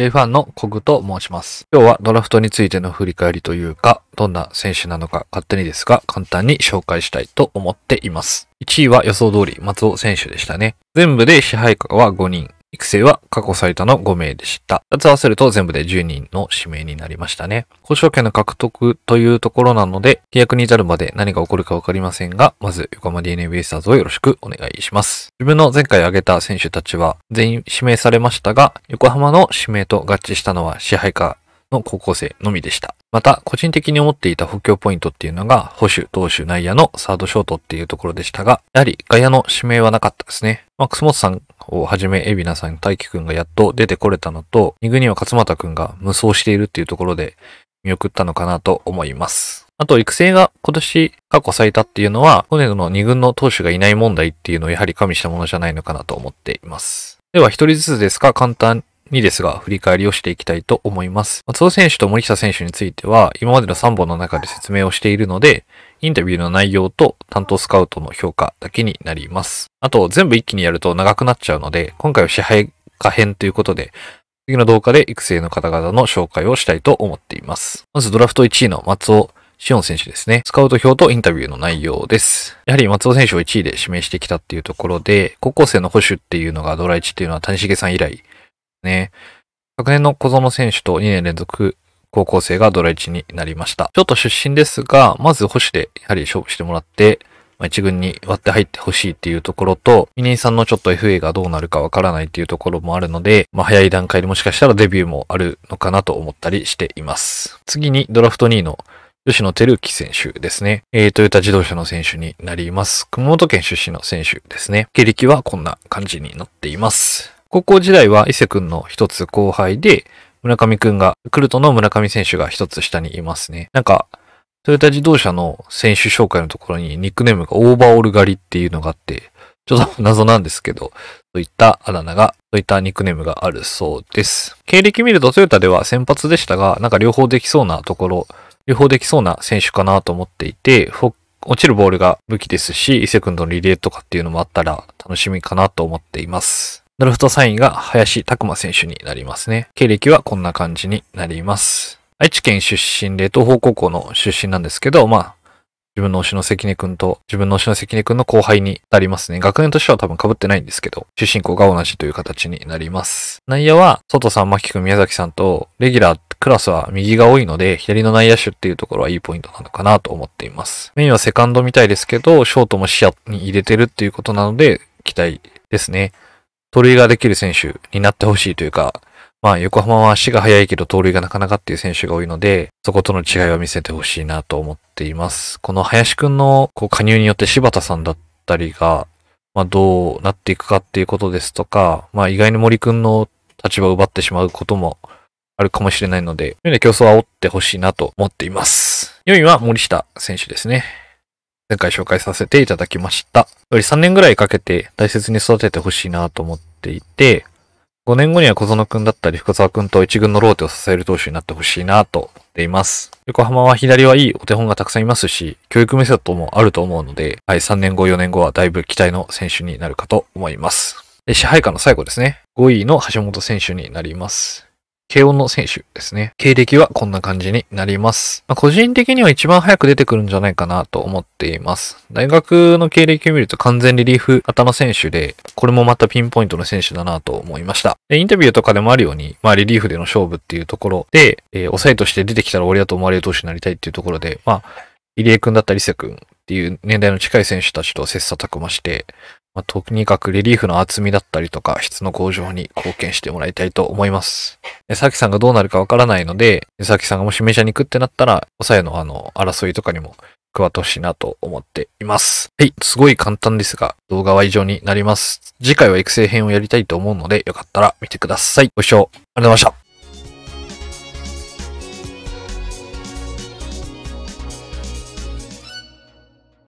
ベイファンのコグと申します。今日はドラフトについての振り返りというか、どんな選手なのか勝手にですが、簡単に紹介したいと思っています。1位は予想通り松尾選手でしたね。全部で支配下は5人。育成は過去最多の5名でした。2つ合わせると全部で10人の指名になりましたね。交渉権の獲得というところなので、契約に至るまで何が起こるかわかりませんが、まず横浜 DNA ベイスターズをよろしくお願いします。自分の前回挙げた選手たちは全員指名されましたが、横浜の指名と合致したのは支配下の高校生のみでした。また、個人的に思っていた補強ポイントっていうのが、保守、投手、内野のサードショートっていうところでしたが、やはり外野の指名はなかったですね。まあ、楠本さんをはじめ、海老名さん、大輝くんがやっと出てこれたのと、二軍には勝又くんが無双しているっていうところで、見送ったのかなと思います。あと、育成が今年過去最多っていうのは、去年の二軍の投手がいない問題っていうのをやはり加味したものじゃないのかなと思っています。では、一人ずつですか、簡単にですが、振り返りをしていきたいと思います。松尾選手と森下選手については、今までの3本の中で説明をしているので、インタビューの内容と担当スカウトの評価だけになります。あと、全部一気にやると長くなっちゃうので、今回は支配下編ということで、次の動画で育成の方々の紹介をしたいと思っています。まずドラフト1位の松尾シオン選手ですね。スカウト表とインタビューの内容です。やはり松尾選手を1位で指名してきたっていうところで、高校生の保守っていうのがドラ1っていうのは谷繁さん以来ね。昨年の小園選手と2年連続高校生がドラ1になりました。ちょっと出身ですが、まず保守でやはり勝負してもらって、まあ、1軍に割って入ってほしいっていうところと、2年さんのちょっと FA がどうなるかわからないっていうところもあるので、まあ、早い段階でもしかしたらデビューもあるのかなと思ったりしています。次にドラフト2位の吉野照之選手ですね。えー、トヨタ自動車の選手になります。熊本県出身の選手ですね。経歴はこんな感じになっています。高校時代は伊勢くんの一つ後輩で、村上くんが、クルトの村上選手が一つ下にいますね。なんか、トヨタ自動車の選手紹介のところにニックネームがオーバーオール狩りっていうのがあって、ちょっと謎なんですけど、そういったあだ名が、そういったニックネームがあるそうです。経歴見るとトヨタでは先発でしたが、なんか両方できそうなところ、両方できそうな選手かなと思っていて、落ちるボールが武器ですし、伊勢くんとのリレーとかっていうのもあったら楽しみかなと思っています。ドラフト3位が林拓馬選手になりますね。経歴はこんな感じになります。愛知県出身で東方高校の出身なんですけど、まあ、自分の推しの関根くんと、自分の推しの関根くんの後輩になりますね。学年としては多分被ってないんですけど、出身校が同じという形になります。内野は、外さん、牧くん、宮崎さんと、レギュラー、クラスは右が多いので、左の内野手っていうところはいいポイントなのかなと思っています。メインはセカンドみたいですけど、ショートも視野に入れてるっていうことなので、期待ですね。盗塁ができる選手になってほしいというか、まあ、横浜は足が速いけど盗塁がなかなかっていう選手が多いので、そことの違いを見せてほしいなと思っています。この林くんのこう加入によって柴田さんだったりが、まあ、どうなっていくかっていうことですとか、まあ、意外に森くんの立場を奪ってしまうこともあるかもしれないので、う競争は煽ってほしいなと思っています。4位は森下選手ですね。前回紹介させていただきました。より3年ぐらいかけて大切に育ててほしいなと思っていて、5年後には小園くんだったり深沢くんと一軍のローテを支える投手になってほしいなと思っています。横浜は左はいいお手本がたくさんいますし、教育メソッドもあると思うので、はい、3年後、4年後はだいぶ期待の選手になるかと思います。で支配下の最後ですね。5位の橋本選手になります。慶応の選手ですね。経歴はこんな感じになります。まあ、個人的には一番早く出てくるんじゃないかなと思っています。大学の経歴を見ると完全リリーフ型の選手で、これもまたピンポイントの選手だなと思いました。でインタビューとかでもあるように、まあリリーフでの勝負っていうところで、えー、抑えとして出てきたら俺だと思われる投手になりたいっていうところで、まあ、入江くんだったりせくんっていう年代の近い選手たちと切磋琢磨して、まあ、とにかくレリーフの厚みだったりとか質の向上に貢献してもらいたいと思います。えさきさんがどうなるかわからないので、えさきさんがもしメジャーに行くってなったら、抑えのあの、争いとかにも加わってほしいなと思っています。はい、すごい簡単ですが、動画は以上になります。次回は育成編をやりたいと思うので、よかったら見てください。ご視聴ありがとうございました。